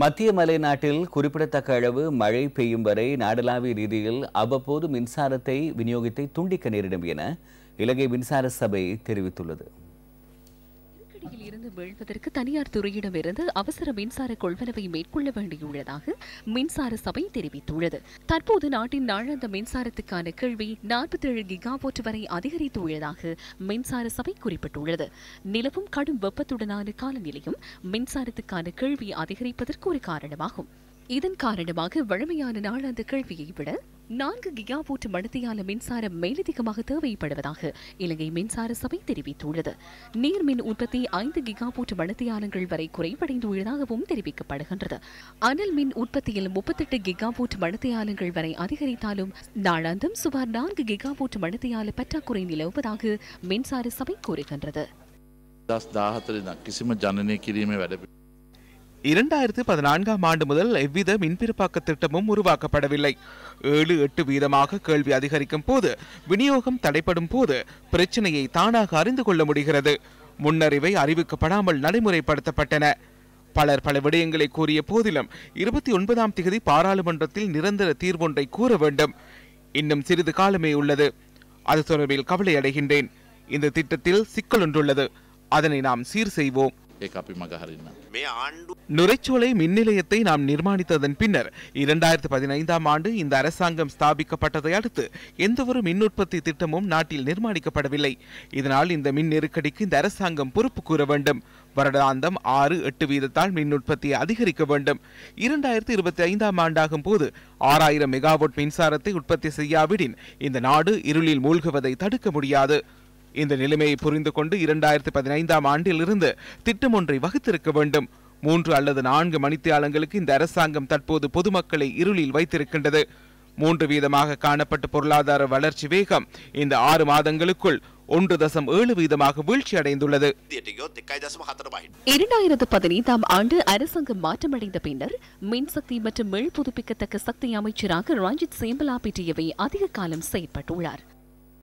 மத்திய மலைநாட்டில் குறிப்பிடத்தக்க அளவு மழை பெய்யும் வரை நாடலாவிய ரீதியில் அவ்வப்போது மின்சாரத்தை விநியோகித்தை துண்டிக்க நேரிடும் என இலங்கை மின்சார சபை தெரிவித்துள்ளது நெருக்கடியில் இருந்து மீள்வதற்கு தனியார் துறையிடமிருந்து அவசர மின்சார கொள்வனவை மேற்கொள்ள வேண்டியுள்ளதாக மின்சார சபை தெரிவித்துள்ளது தற்போது நாட்டின் நாளாந்த மின்சாரத்துக்கான கேள்வி நாற்பத்தி ஏழு கிகாவோட் வரை அதிகரித்துள்ளதாக மின்சார சபை குறிப்பிட்டுள்ளது நிலவும் கடும் வெப்பத்துடனான காலநிலையும் மின்சாரத்துக்கான கேள்வி அதிகரிப்பதற்கு ஒரு காரணமாகும் இதன் காரணமாக வழமையான நாளாந்த கேள்வியை விட நான்கு கிகாபோட் மடத்தையான மின்சாரம் மேலதிகமாக தேவைப்படுவதாக இலங்கை மின்சார சபை தெரிவித்துள்ளது மின் உற்பத்தி ஐந்து கிகாபோட் மடத்தையானங்கள் வரை குறைவடைந்துள்ளதாகவும் தெரிவிக்கப்படுகின்றது அனல் மின் உற்பத்தியில் முப்பத்தெட்டு கிகாபோட் மடத்தையானங்கள் வரை அதிகரித்தாலும் நாளாந்தம் சுமார் நான்கு போட்டு மடத்தையால பற்றாக்குறை நிலவுவதாக மின்சார சபை கூறுகின்றது இரண்டாயிரத்து பதினான்காம் ஆண்டு முதல் எவ்வித மின்பிற்பாக்க திட்டமும் உருவாக்கப்படவில்லை ஏழு எட்டு வீதமாக கேள்வி அதிகரிக்கும் போது விநியோகம் தடைப்படும் போது பிரச்சனையை தானாக அறிந்து கொள்ள முடிகிறது முன்னறிவை அறிவிக்கப்படாமல் நடைமுறைப்படுத்தப்பட்டன பலர் பல விடயங்களை கூறிய போதிலும் இருபத்தி ஒன்பதாம் திகதி பாராளுமன்றத்தில் நிரந்தர தீர்வொன்றை கூற வேண்டும் இன்னும் சிறிது காலமே உள்ளது அது தொடர்பில் கவலை அடைகின்றேன் இந்த திட்டத்தில் சிக்கல் ஒன்றுள்ளது அதனை நாம் சீர் செய்வோம் ඒක අපි මගහරින්න. මේ ஆண்டு நுரைச்சோலை மின் நிலையத்தை நாம் நிர்மாணித்ததன் பின்னர் இரண்டாயிரத்தி பதினைந்தாம் ஆண்டு இந்த அரசாங்கம் ஸ்தாபிக்கப்பட்டதை அடுத்து எந்தவொரு மின் உற்பத்தி திட்டமும் நாட்டில் நிர்மாணிக்கப்படவில்லை இதனால் இந்த மின் நெருக்கடிக்கு இந்த அரசாங்கம் பொறுப்பு கூற வேண்டும் வருடாந்தம் ஆறு எட்டு வீதத்தால் மின் உற்பத்தியை அதிகரிக்க வேண்டும் இரண்டாயிரத்தி இருபத்தி ஐந்தாம் ஆண்டாகும் போது ஆறாயிரம் மெகாவாட் மின்சாரத்தை உற்பத்தி செய்யாவிடின் இந்த நாடு இருளில் மூழ்குவதை தடுக்க முடியாது இந்த நிலைமையை புரிந்து கொண்டு இரண்டாயிரத்தி பதினைந்தாம் ஆண்டிலிருந்து திட்டம் ஒன்றை வகுத்திருக்க வேண்டும் மூன்று அல்லது நான்கு மணித்தியாலங்களுக்கு இந்த அரசாங்கம் தற்போது பொதுமக்களை இருளில் வைத்திருக்கின்றது மூன்று வீதமாக காணப்பட்ட பொருளாதார வளர்ச்சி வேகம் இந்த ஆறு மாதங்களுக்குள் ஒன்று தசம் ஏழு வீதமாக வீழ்ச்சி அடைந்துள்ளது இரண்டாயிரத்து பதினைந்தாம் ஆண்டு அரசாங்கம் மாற்றமடைந்த பின்னர் மின்சக்தி மற்றும் மேல் புதுப்பிக்கத்தக்க சக்தி அமைச்சராக ரஞ்சித் சேம்பலா பெற்றியவை அதிக காலம் செயற்பட்டுள்ளார்